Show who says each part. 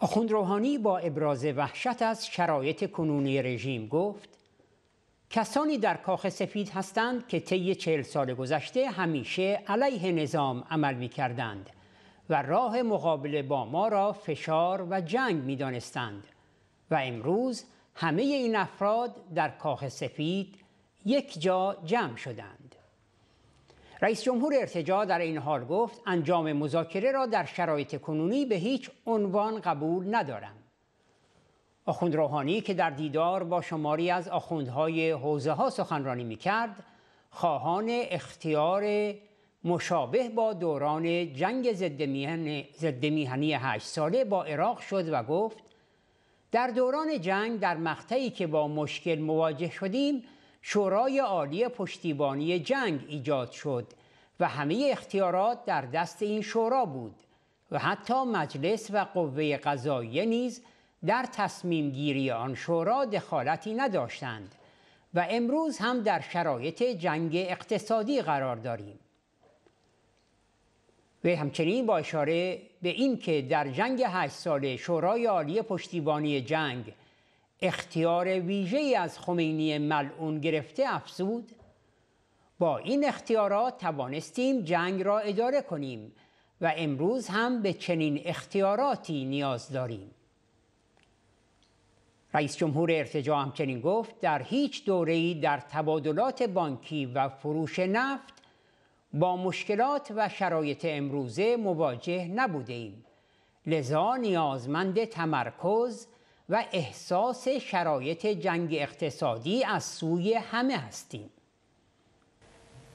Speaker 1: آخوند روحانی با ابراز وحشت از شرایط کنونی رژیم گفت کسانی در کاخ سفید هستند که طی چهل سال گذشته همیشه علیه نظام عمل می کردند و راه مقابله با ما را فشار و جنگ می دانستند و امروز همه این افراد در کاخ سفید یک جا جمع شدند. رئیس جمهور ارتجا در این حال گفت انجام مذاکره را در شرایط کنونی به هیچ عنوان قبول ندارم. آخوند روحانی که در دیدار با شماری از آخوندهای حوزه ها سخنرانی می کرد خواهان اختیار مشابه با دوران جنگ ضد میهن، میهنی هشت ساله با عراق شد و گفت در دوران جنگ در مقطعی که با مشکل مواجه شدیم شورای عالی پشتیبانی جنگ ایجاد شد و همه اختیارات در دست این شورا بود و حتی مجلس و قوه قضاییه نیز در تصمیم گیری آن شورا دخالتی نداشتند و امروز هم در شرایط جنگ اقتصادی قرار داریم و همچنین با اشاره به اینکه در جنگ هشت ساله شورای عالی پشتیبانی جنگ اختیار ویژه از خمینی ملعون گرفته افزود با این اختیارات توانستیم جنگ را اداره کنیم و امروز هم به چنین اختیاراتی نیاز داریم رئیس جمهور ارتجاع همچنین گفت در هیچ دوره‌ای در تبادلات بانکی و فروش نفت با مشکلات و شرایط امروزه مواجه نبوده ایم لذا نیازمند تمرکز و احساس شرایط جنگ اقتصادی از سوی همه هستیم